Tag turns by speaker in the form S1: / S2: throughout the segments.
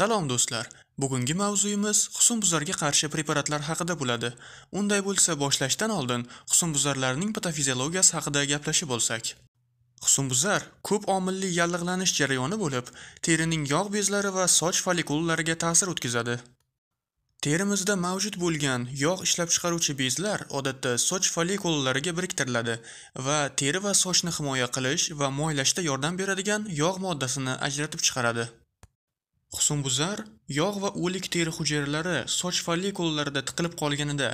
S1: Salom do'stlar. Bugungi mavzuyimiz husnbuzarga qarshi preparatlar haqida bo'ladi. Unday bo'lsa, boshlashdan oldin husnbuzarlarning patofiziologiyasi haqida gaplashib olsak. Husnbuzar ko'p omilli yallig'lanish jarayoni bo'lib, terining yog' bezlari va soch follikullariga ta'sir o'tkazadi. Terimizda mavjud bo'lgan yog' ishlab chiqaruvchi bezlar odatda soch follikullariga biriktiriladi va teri va sochni himoya qilish va moylashda yordam beradigan yog' moddasini ajratib chiqaradi. husnbuzar yog' va o'lik teri hujayralari soch follikullarida tiqilib qolganida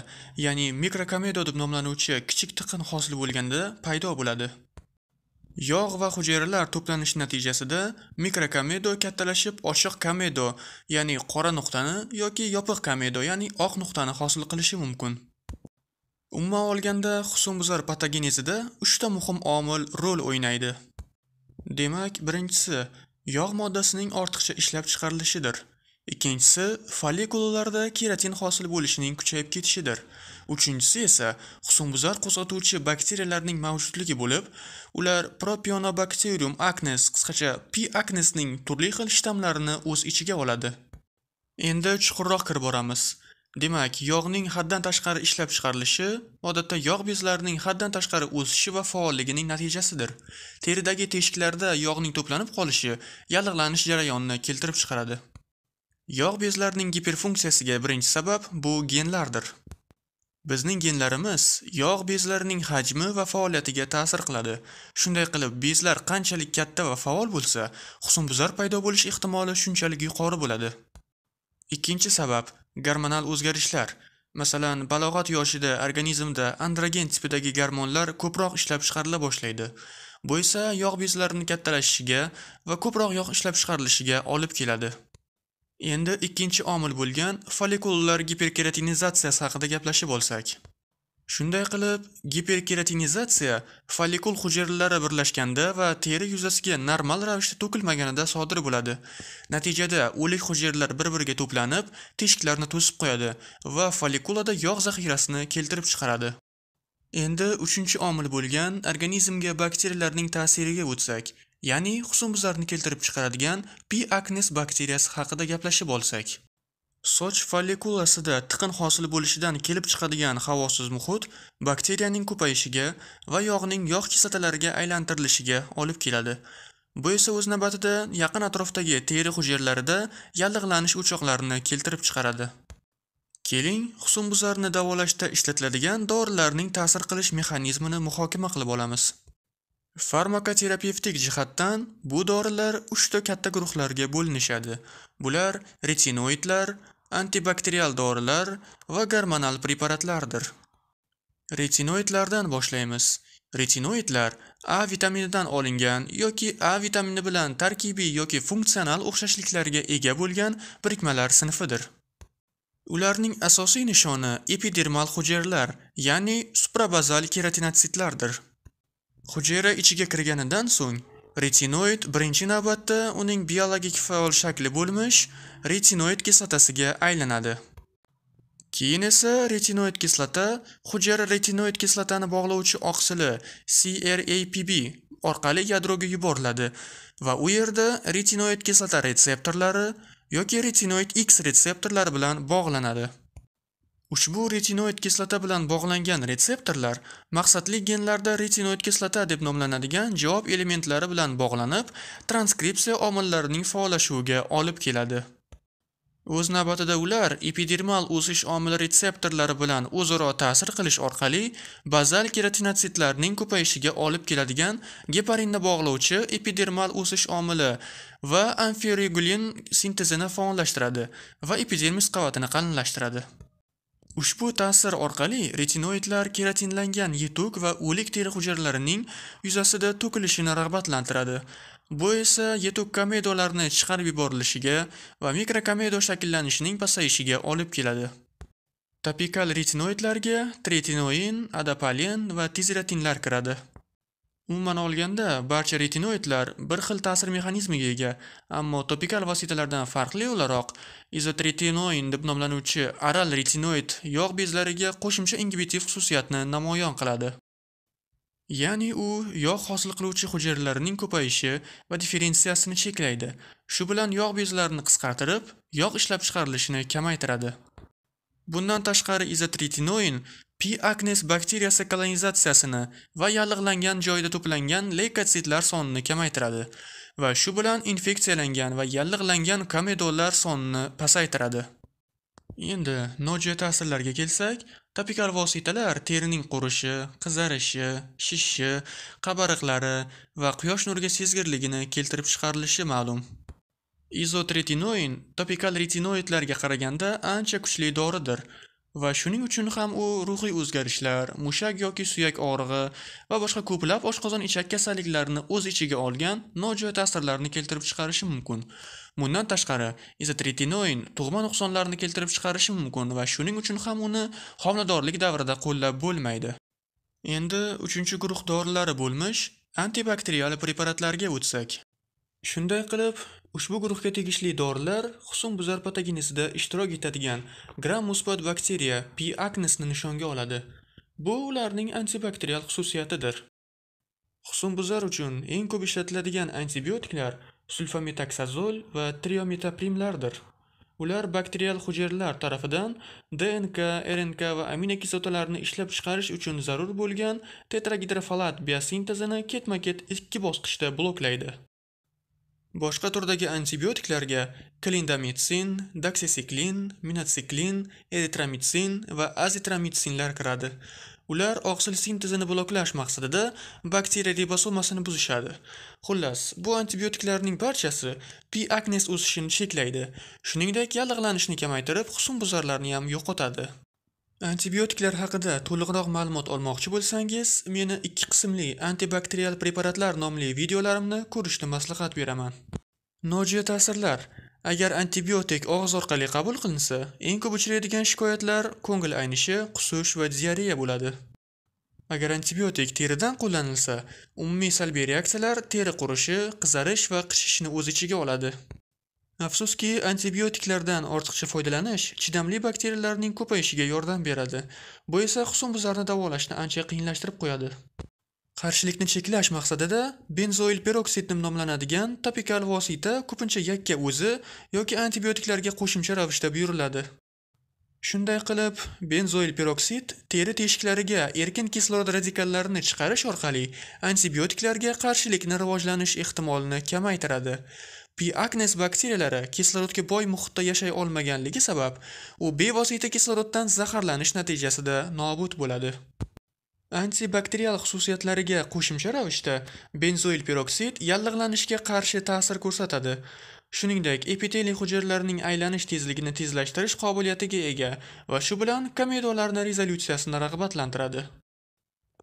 S1: ya'ni mikrokomedo deb nomlanuvchi kichik tiqin hosil bo'lganda paydo bo'ladi yog' va hujayralar to'planishi natijasida mikrokomedo kattalashib ochiq komedo ya'ni qora nuqtani yoki yopiq komedo ya'ni oq nuqtani hosil qilishi mumkin umuman olganda husnbuzar patogenezida 3 ta muhim omil rol o'ynaydi demak birinchisi yog' moddasining ortiqcha ishlab chiqarilishidir ikkinchisi folikulalarda keratin hosil bo'lishining kuchayib ketishidir uchinchisi esa husnbuzar qo'zg'atuvchi bakteriyalarning mavjudligi bo'lib ular propionobakterium acnes qisqacha p acnesning turli xil shtammlarini o'z ichiga oladi endi chuqurroq kirib boramiz Demak, yog'ning haddan tashqari ishlab chiqarilishi odatda yog' bezlarining haddan tashqari o'sishi va faolligining natijasidir. Teridagi teshiklarda yog'ning to'planib qolishi yallig'lanish jarayonini keltirib chiqaradi. Yog' bezlarining giperfunksiyasiga birinchi sabab bu genlardir. Bizning genlarimiz yog' bezlarining hajmi va faoliyatiga ta'sir qiladi. Shunday qilib, bezlar qanchalik katta va faol bo'lsa, husnbuzar paydo bo'lish ehtimoli shunchalik yuqori bo'ladi. Ikkinchi sabab Garmonal o'zgarishlar Masalan, balog'at yoshida organizmda androgen tipidagi gormonlar ko'proq ishlab chiqarila boshlaydi. Bu esa yog' bezlarining kattalashishiga va ko'proq yog' ishlab chiqarilishiga olib keladi. Endi ikkinchi omil bo'lgan follikullar giperkeratinizatsiyasi haqida gaplashib olsak. Shunday qilib, giperkeratinizatsiya follikul hujayralari birlashganda va teri yuzasiga normal ravishda to'kilmaganida sodir bo'ladi. Natijada o'lik hujayralar bir-biriga to'planib, teshiklarni to'sib qo'yadi va follikulada yog' zaxirasini keltirib chiqaradi. Endi 3-omil bo'lgan organizmga bakteriyalarning ta'siriga o'tsak, ya'ni husnbuzarni keltirib chiqaradigan P. acnes bakteriyasi haqida gaplashib olsak. soch follikulasida tiqin hosil bo'lishidan kelib chiqadigan havosiz muhit bakteriyaning ko'payishiga va yog'ning yog' kislotalariga aylantirilishiga olib keladi bu esa o'z navbatida yaqin atrofdagi teri hujayralarida yallig'lanish o'choqlarini keltirib chiqaradi keling husnbuzarni davolashda ishlatiladigan dorilarning ta'sir qilish mexanizmini muhokama qilib olamiz Farmakoterapevtik jihatdan bu dorilar 3 ta katta guruhlarga bo'linishadi. Bular retinoidlar, antibakterial dorilar va gormonal preparatlardir. Retinoidlardan boshlaymiz. Retinoidlar A vitaminidan olingan yoki A vitamini bilan tarkibiy yoki funksional o'xshashliklarga ega bo'lgan birikmalar sinfidir. Ularning asosiy nishoni epidermal hujayralar, ya'ni suprabazal keratinotsitlardir. Hujayra ichiga kirganidan so'ng retinoid birinchi navbatda uning biologik faol shakli bo'lmish retinoid kislotasiga aylanadi. Keyin esa retinoid kislota hujayra retinoid kislotani bog'lovchi oqsili CRAPB orqali yadroga yuboriladi va u yerda retinoid kislota retseptorlari yoki retinoid X retseptorlari bilan bog'lanadi. ushbu retinoid kislota bilan bog'langan retseptorlar maqsadli genlarda retinoid kislota deb nomlanadigan javob elementlari bilan bog'lanib transkripsiya omillarining faollashuviga olib keladi o'z navbatida ular epidermal o'sish omili retseptorlari bilan o'zaro ta'sir qilish orqali bazal keratinotsitlarning ko'payishiga olib keladigan geparinni bog'lovchi epidermal o'sish omili va amfiregulin sintezini faollashtiradi va epidermis qavatini qalinlashtiradi Ushbu ta'sir orqali retinoidlar keratinlangan yetuk va o'lik teri hujayralarining yuzasida to'kilishini rag'batlantiradi. Bu esa yetuk komedolarni chiqarib yuborilishiga va mikrokomedo shakllanishining pasayishiga olib keladi. Topikal retinoidlarga tretinoin, adapalin va tizratinlar kiradi. Umuman olganda, barcha retinoidlar bir xil ta'sir mexanizmiga ega, ammo topikal vositalardan farqli o'laroq izotretinoin deb nomlanuvchi aral retinoid yog' bezlariga qo'shimcha ingibitiv xususiyatni namoyon qiladi. Ya'ni u yog' hosil qiluvchi hujayralarning ko'payishi va differensiyasini cheklaydi. Shu bilan yog' bezlarini qisqartirib, yog' ishlab chiqarilishini kamaytiradi. Bundan tashqari izotretinoin P. agnes bakteriyasi kolonizatsiyasini va yallig'langan joyda to'plangan leykotsitlar sonini kamaytiradi va shu bilan infeksiyalangan va yallig'langan komedonlar sonini pasaytiradi. Endi nojo'ya ta'sirlarga kelsak, topikal vositalar terining qurishi, qizarishi, shishishi, qabariqlari va quyosh nuriga sezgirligini keltirib chiqarilishi ma'lum. Izotretinoin topikal retinoidlarga qaraganda ancha kuchli doridir. va shuning uchun ham u ruhiy o'zgarishlar, mushak yoki suyak og'rig'i va boshqa ko'plab oshqozon ichak kasalliklarini o'z ichiga olgan nojo'ya ta'sirlarni keltirib chiqarishi mumkin. Bundan tashqari, izotretinoin tug'ma nuqsonlarni keltirib chiqarishi mumkin va shuning uchun ham uni homiladorlik davrida qo'llab bo'lmaydi. Endi 3-guruh dorilari bo'lmish antibakterial preparatlarga o'tsak. Shunday qilib, ushbu guruhga tegishli dorilar husnbuzar patogenesida ishtirok etadigan gram musbat bakteriya P. acnesni nishonga oladi. Bu ularning antibakterial xususiyatidir. Husnbuzar uchun eng ko'p ishlatiladigan antibiotiklar sulfametaksazol va triometaprimlardir. Ular bakterial hujayralar tarafidan DNK, RNK va aminokislotalarni ishlab chiqarish uchun zarur bo'lgan tetragidrofolat biosintezini ketma-ket ikki bosqichda bloklaydi. Boshqa turdagi antibiotiklarga klindamitsin, doksisiklin, minotsiklin, eritromitsin va azitromitsinlar kiradi. Ular oqsil sintezini bloklash maqsadida bakteriya ribosomasini buzishadi. Xullas, bu antibiotiklarning barchasi P. acnes o'sishini cheklaydi, shuningdek yallig'lanishni kamaytirib, husnbuzarlarni ham yo'qotadi. antibiotiklar haqida to'liqroq ma'lumot olmoqchi bo'lsangiz meni ikki qismli antibakterial preparatlar nomli videolarimni ko'rishni maslahat beraman nojo'ya ta'sirlar agar antibiotik og'iz orqali qabul qilinsa eng ko'p uchraydigan shikoyatlar ko'ngil aynishi qusish va diareya bo'ladi agar antibiotik teridan qo'llanilsa umumiy salbiy reaksiyalar teri qurishi qizarish va qishishni o'z ichiga oladi afsuski antibiotiklardan ortiqcha foydalanish chidamli bakteriyalarning ko'payishiga yordam beradi bu esa husnbuzarni davolashni ancha qiyinlashtirib qo'yadi qarshilikni cheklash maqsadida benzoil peroksid deb nomlanadigan topikal vosita ko'pincha yakka o'zi yoki antibiotiklarga qo'shimcha ravishda buyuriladi shunday qilib benzoil peroksid teri teshiklariga erkin kislorod radikallarini chiqarish orqali antibiotiklarga qarshilikni rivojlanish ehtimolini kamaytiradi agnes bakteriyalari kislorodga boy muhitda yashay olmaganligi sabab u bevosita kisloroddan zaharlanish natijasida nobud bo'ladi. Antibakterial xususiyatlariga qo'shimcha ravishda benzoil peroksid yallig'lanishga qarshi ta'sir ko'rsatadi. Shuningdek, epiteliy hujayralarining aylanish tezligini tezlashtirish qobiliyatiga ega va shu bilan komedolarni rezolyutsiyasini rag'batlantiradi.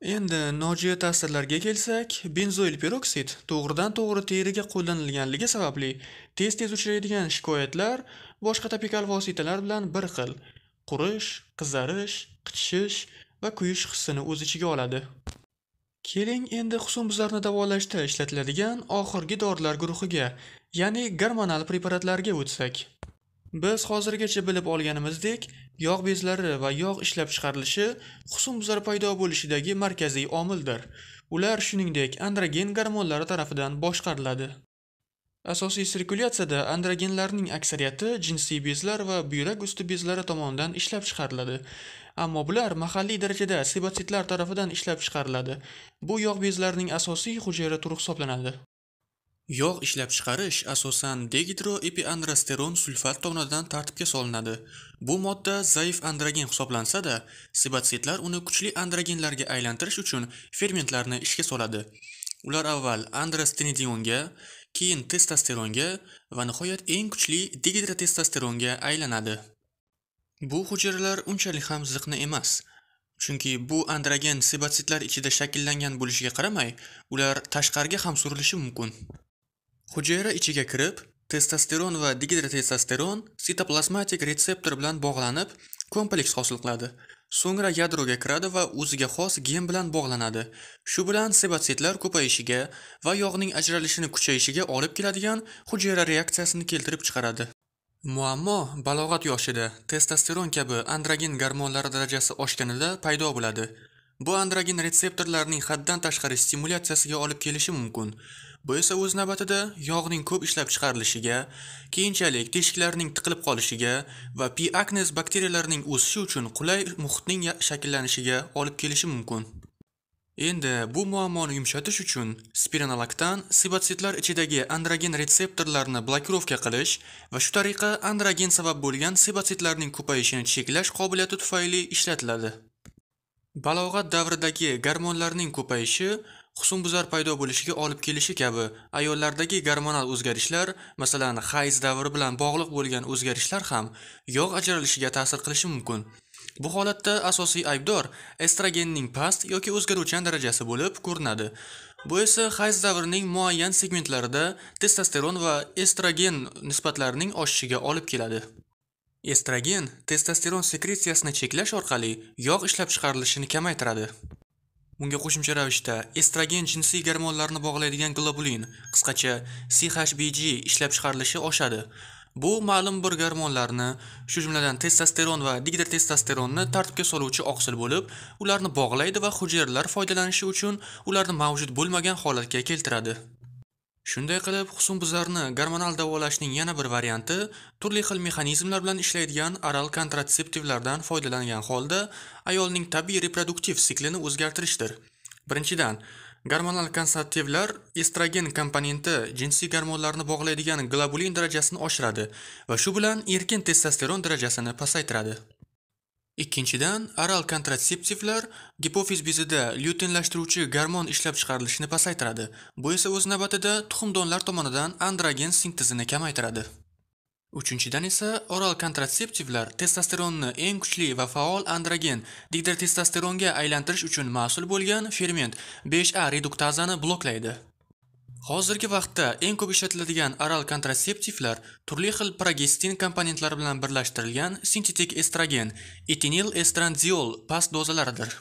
S1: Endi nojiya ta'sirlarga kelsak, benzoil peroksid to'g'ridan-to'g'ri teriga qo'llanilganligi sababli tez-tez uchraydigan shikoyatlar boshqa topikal vositalar bilan bir xil qurish, qizarish, qichishish va kuyish hissini o'z ichiga oladi. Keling endi husnbuzarni davolashda ishlatiladigan oxirgi dorilar guruhiga, ya'ni gormonal preparatlarga o'tsak. Biz hozirgacha bilib olganimizdek, yog' bezlari va yog' ishlab chiqarilishi husnbuzar paydo bo'lishidagi markaziy omildir. Ular shuningdek androgen gormonlari tarafidan boshqariladi. Asosiy sirkulyatsiyada androgenlarning aksariyati jinsiy bezlar va buyrak usti bezlari tomonidan ishlab chiqariladi. Ammo bular mahalliy darajada sebotsitlar tarafidan ishlab chiqariladi. Bu yog' bezlarining asosiy hujayra turi hisoblanadi. Yog' ishlab chiqarish asosan degidroepiandrosteron sulfat tomonidan tartibga solinadi. Bu modda zaif androgen hisoblansa-da, sibatsitlar uni kuchli androgenlarga aylantirish uchun fermentlarni ishga soladi. Ular avval androstenedionga, keyin testosteronga va nihoyat eng kuchli degidrotestosteronga aylanadi. Bu hujayralar unchalik ham ziqna emas, Chunki bu androgen sibatsitlar ichida shakllangan bo'lishiga qaramay, ular tashqariga ham surilishi mumkin. hujayra ichiga kirib testosteron va gidrotestosteron sitoplazmatik retseptor bilan bog'lanib kompleks hosil qiladi so'ngra yadroga kiradi va o'ziga xos gen bilan bog'lanadi shu bilan sebotsitlar ko'payishiga va yog'ning ajralishini kuchayishiga olib keladigan hujayra reaksiyasini keltirib chiqaradi muammo balog'at yoshida testosteron kabi androgen gormonlari darajasi oshganida paydo bo'ladi bu androgen retseptorlarning haddan tashqari stimulyatsiyasiga olib kelishi mumkin Bu esa o'z navbatida yog'ning ko'p ishlab chiqarilishiga, keyinchalik teshiklarning tiqilib qolishiga va P. acnes bakteriyalarining o'sishi uchun qulay muhitning shakllanishiga olib kelishi mumkin. Endi bu muammoni yumshatish uchun spironolaktan sibatsitlar ichidagi androgen retseptorlarni blokirovka qilish va shu tariqa androgen sabab bo'lgan sibatsitlarning ko'payishini cheklash qobiliyati tufayli ishlatiladi. Balog'at davridagi gormonlarning ko'payishi husnbuzar paydo bo'lishiga olib kelishi kabi ayollardagi gormonal o'zgarishlar masalan hayz davri bilan bog'liq bo'lgan o'zgarishlar ham yog' ajralishiga ta'sir qilishi mumkin bu holatda asosiy aybdor estrogenning past yoki o'zgaruvchan darajasi bo'lib ko'rinadi bu esa hayz davrining muayyan segmentlarida testosteron va estrogen nisbatlarining oshishiga olib keladi estrogen testosteron sekretsiyasini cheklash orqali yog' ishlab chiqarilishini kamaytiradi Unga qo'shimcha ravishda estrogen jinsiy gormonlarni bog'laydigan globulin, qisqacha CHBG ishlab chiqarilishi oshadi. Bu ma'lum bir gormonlarni, shu jumladan testosteron va digidrotestosteronni tartibga soluvchi oqsil bo'lib, ularni bog'laydi va hujayralar foydalanishi uchun ularni mavjud bo'lmagan holatga keltiradi. Shunday qilib, husnbuzarni gormonal davolashning yana bir varianti turli xil mexanizmlar bilan ishlaydigan oral kontratseptivlardan foydalangan holda ayolning tabiiy reproduktiv siklini o'zgartirishdir. Birinchidan, gormonal kontratseptivlar estrogen komponenti jinsiy gormonlarni bog'laydigan globulin darajasini oshiradi va shu bilan erkin testosteron darajasini pasaytiradi. Ikkinchidan, oral kontratseptivlar gipofiz bezida lyutinlashtiruvchi gormon ishlab chiqarilishini pasaytiradi. Bu esa o'z navbatida tuxumdonlar tomonidan androgen sintezini kamaytiradi. Uchinchidan esa, oral kontratseptivlar testosteronni eng kuchli va faol androgen didrotestosteronga aylantirish uchun mas'ul bo'lgan ferment 5A reduktazani bloklaydi. hozirgi vaqtda eng ko'p ishlatiladigan oral kontratseptivlar turli xil progestin komponentlari bilan birlashtirilgan sintetik estrogen etinil estrandiol past dozalaridir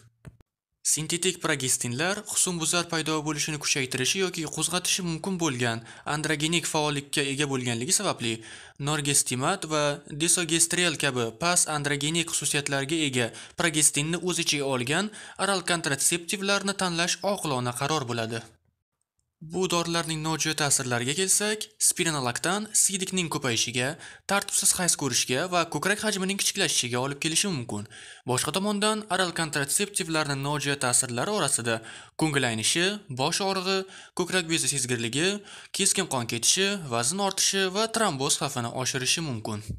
S1: sintetik progestinlar husnbuzar paydo bo'lishini kuchaytirishi yoki qo'zg'atishi mumkin bo'lgan androgenik faollikka ega bo'lganligi sababli norgestimat va desogestrel kabi past androgenik xususiyatlarga ega progestinni o'z ichiga olgan oral kontratseptivlarni tanlash oqilona qaror bo'ladi Bu dorilarning nojo'ya ta'sirlariga kelsak, spironolaktan sidikning ko'payishiga, tartibsiz hayz ko'rishga va ko'krak hajmining kichiklashishiga olib kelishi mumkin. Boshqa tomondan, oral kontratseptivlarning nojo'ya ta'sirlari orasida ko'ngil aynishi, bosh og'rig'i, ko'krak bezi sezgirligi, keskin qon ketishi, vazn ortishi va tromboz xavfini oshirishi mumkin.